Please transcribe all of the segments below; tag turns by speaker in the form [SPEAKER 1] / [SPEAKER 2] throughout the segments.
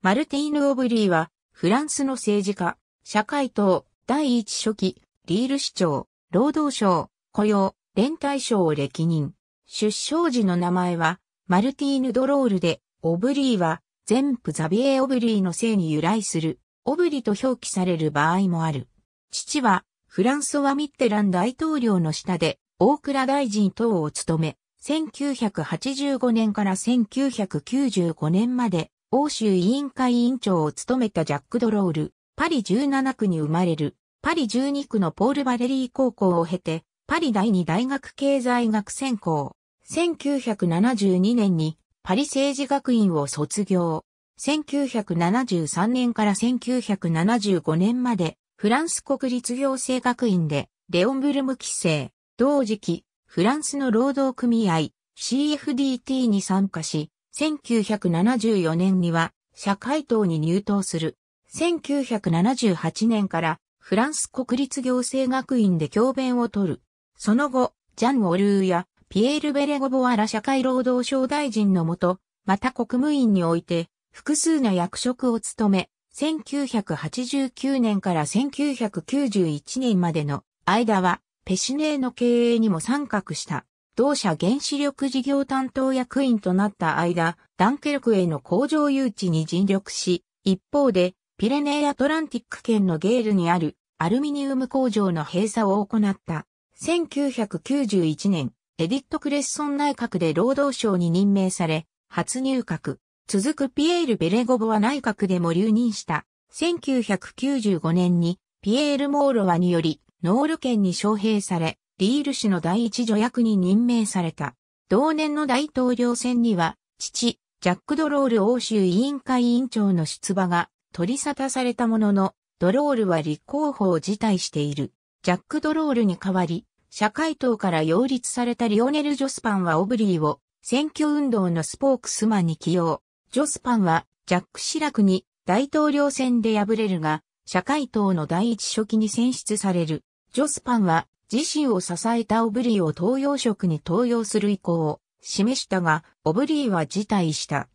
[SPEAKER 1] マルティーヌ・オブリーは、フランスの政治家、社会党、第一書記、リール市長、労働省、雇用、連帯省を歴任。出生時の名前は、マルティーヌ・ドロールで、オブリーは、全部ザビエ・オブリーの姓に由来する、オブリと表記される場合もある。父は、フランソワ・ミッテラン大統領の下で、大倉大臣等を務め、1985年から1995年まで欧州委員会委員長を務めたジャック・ドロール、パリ17区に生まれる、パリ12区のポール・バレリー高校を経て、パリ第二大学経済学専攻。1972年にパリ政治学院を卒業。1973年から1975年までフランス国立行政学院でレオンブルム規制、同時期フランスの労働組合 CFDT に参加し、1974年には社会党に入党する。1978年からフランス国立行政学院で教鞭を取る。その後、ジャン・オルーやピエール・ベレゴボワラ社会労働省大臣のもと、また国務院において複数の役職を務め、1989年から1991年までの間はペシネーの経営にも参画した。同社原子力事業担当役員となった間、ダンケルクへの工場誘致に尽力し、一方で、ピレネーアトランティック圏のゲールにあるアルミニウム工場の閉鎖を行った。1991年、エディット・クレッソン内閣で労働省に任命され、初入閣。続くピエール・ベレゴボは内閣でも留任した。1995年に、ピエール・モーロワにより、ノール県に招聘され、リール氏の第一助役に任命された。同年の大統領選には、父、ジャック・ドロール欧州委員会委員長の出馬が取り沙汰されたものの、ドロールは立候補を辞退している。ジャック・ドロールに代わり、社会党から擁立されたリオネル・ジョスパンはオブリーを選挙運動のスポークスマンに起用。ジョスパンはジャック・シラクに大統領選で敗れるが、社会党の第一書記に選出される。ジョスパンは自身を支えたオブリーを東洋色に登用する意向を示したが、オブリーは辞退した。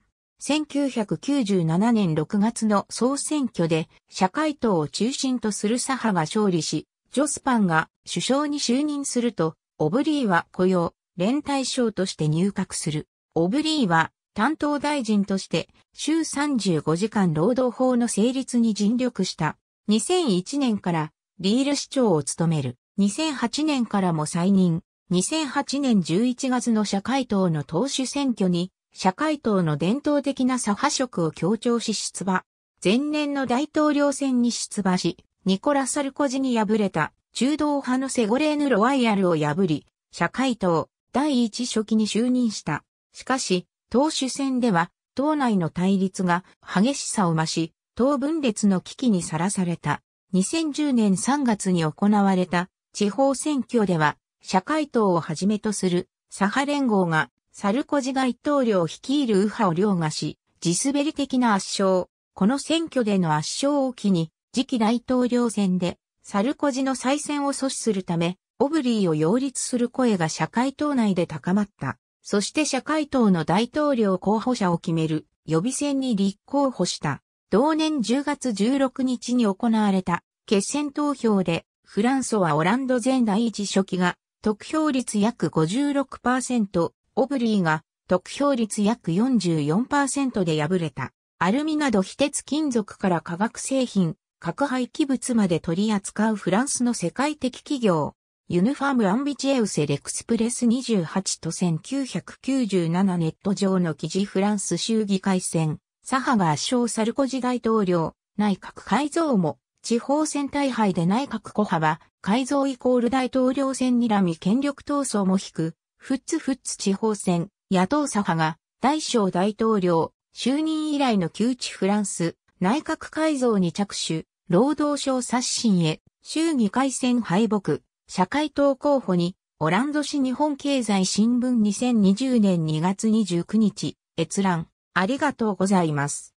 [SPEAKER 1] 1997年6月の総選挙で社会党を中心とする左派が勝利し、ジョスパンが首相に就任すると、オブリーは雇用、連帯賞として入閣する。オブリーは担当大臣として週35時間労働法の成立に尽力した。2001年からリール市長を務める。2008年からも再任、2008年11月の社会党の党首選挙に、社会党の伝統的な左派色を強調し出馬。前年の大統領選に出馬し、ニコラ・サルコジに敗れた中道派のセゴレーヌ・ロワイヤルを破り、社会党第一書記に就任した。しかし、党首選では、党内の対立が激しさを増し、党分裂の危機にさらされた。2010年3月に行われた地方選挙では、社会党をはじめとする左派連合がサルコジ大統領率いる右派を凌駕し、地滑り的な圧勝。この選挙での圧勝を機に、次期大統領選でサルコジの再選を阻止するため、オブリーを擁立する声が社会党内で高まった。そして社会党の大統領候補者を決める予備選に立候補した。同年10月16日に行われた決選投票でフランソワ・オランド前第一書記が、得票率約56%、オブリーが、得票率約44%で敗れた。アルミなど非鉄金属から化学製品、核廃棄物まで取り扱うフランスの世界的企業、ユヌファーム・アンビチエウセ・レクスプレス28と1997ネット上の記事フランス衆議会選、左派が圧勝サルコジ大統領、内閣改造も、地方選大敗で内閣古派は、改造イコール大統領選にらみ権力闘争も引く、フッツフッツ地方選、野党左派が、大小大統領、就任以来の旧地フランス、内閣改造に着手、労働省刷新へ、衆議会選敗北、社会党候補に、オランド市日本経済新聞2020年2月29日、閲覧、ありがとうございます。